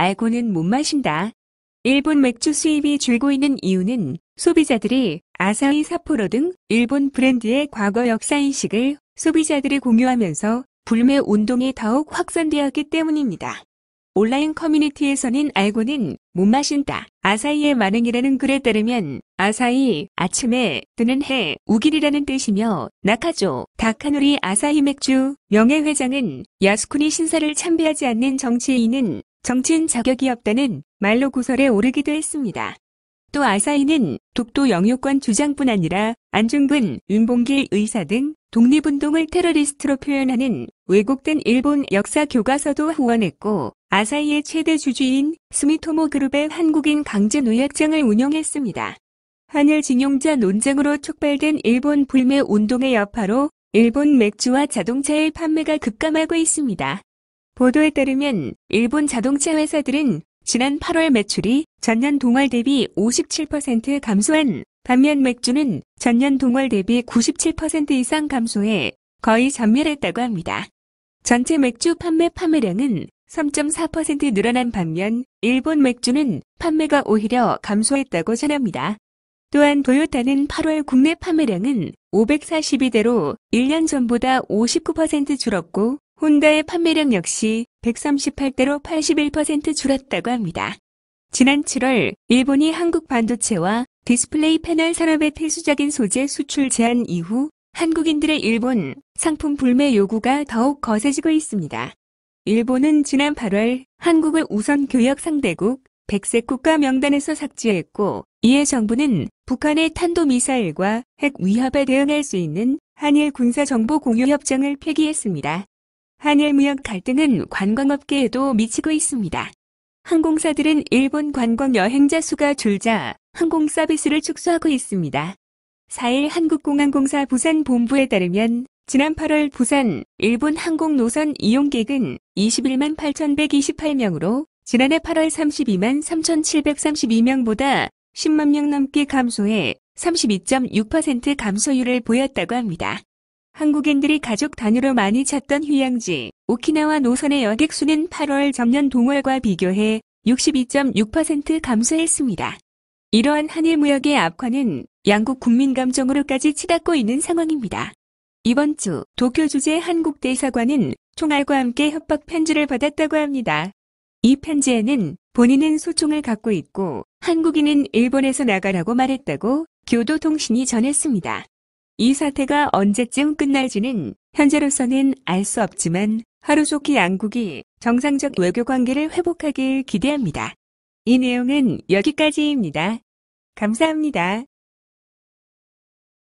알고는 못 마신다. 일본 맥주 수입이 줄고 있는 이유는 소비자들이 아사히 사포로 등 일본 브랜드의 과거 역사인식을 소비자들이 공유하면서 불매 운동이 더욱 확산되었기 때문입니다. 온라인 커뮤니티에서는 알고는 못 마신다. 아사히의 만행이라는 글에 따르면 아사히 아침에 뜨는 해 우길이라는 뜻이며 나카조 다카누리 아사히 맥주 명예 회장은 야스쿠니 신사를 참배하지 않는 정치인은 정치인 자격이 없다는 말로 구설에 오르기도 했습니다. 또 아사히는 독도 영유권 주장뿐 아니라 안중근, 윤봉길 의사 등 독립운동을 테러리스트로 표현하는 왜곡된 일본 역사 교과서도 후원했고 아사히의 최대 주주인 스미토모 그룹의 한국인 강제 노약장을 운영했습니다. 한일 징용자 논쟁으로 촉발된 일본 불매 운동의 여파로 일본 맥주와 자동차의 판매가 급감하고 있습니다. 보도에 따르면 일본 자동차 회사들은 지난 8월 매출이 전년 동월 대비 57% 감소한 반면 맥주는 전년 동월 대비 97% 이상 감소해 거의 전멸했다고 합니다. 전체 맥주 판매 판매량은 3.4% 늘어난 반면 일본 맥주는 판매가 오히려 감소했다고 전합니다. 또한 도요타는 8월 국내 판매량은 542대로 1년 전보다 59% 줄었고 혼다의 판매량 역시 138대로 81% 줄었다고 합니다. 지난 7월 일본이 한국 반도체와 디스플레이 패널 산업의 필수적인 소재 수출 제한 이후 한국인들의 일본 상품 불매 요구가 더욱 거세지고 있습니다. 일본은 지난 8월 한국을 우선 교역 상대국 백색 국가 명단에서 삭제했고 이에 정부는 북한의 탄도미사일과 핵 위협에 대응할 수 있는 한일 군사정보 공유협정을 폐기했습니다. 한일 무역 갈등은 관광업계에도 미치고 있습니다. 항공사들은 일본 관광 여행자 수가 줄자 항공 서비스를 축소하고 있습니다. 4일 한국공항공사 부산 본부에 따르면 지난 8월 부산 일본 항공 노선 이용객은 21만 8,128명으로 지난해 8월 32만 3,732명보다 10만 명 넘게 감소해 32.6% 감소율을 보였다고 합니다. 한국인들이 가족 단위로 많이 찾던 휴양지 오키나와 노선의 여객수는 8월 전년 동월과 비교해 62.6% 감소했습니다. 이러한 한일 무역의 악화는 양국 국민 감정으로까지 치닫고 있는 상황입니다. 이번 주 도쿄 주재 한국 대사관은 총알과 함께 협박 편지를 받았다고 합니다. 이 편지에는 본인은 소총을 갖고 있고 한국인은 일본에서 나가라고 말했다고 교도통신이 전했습니다. 이 사태가 언제쯤 끝날지는 현재로서는 알 수 없지만 하루속히 양국이 정상적 외교 관계를 회복하길 기대합니다. 이 내용은 여기까지입니다. 감사합니다.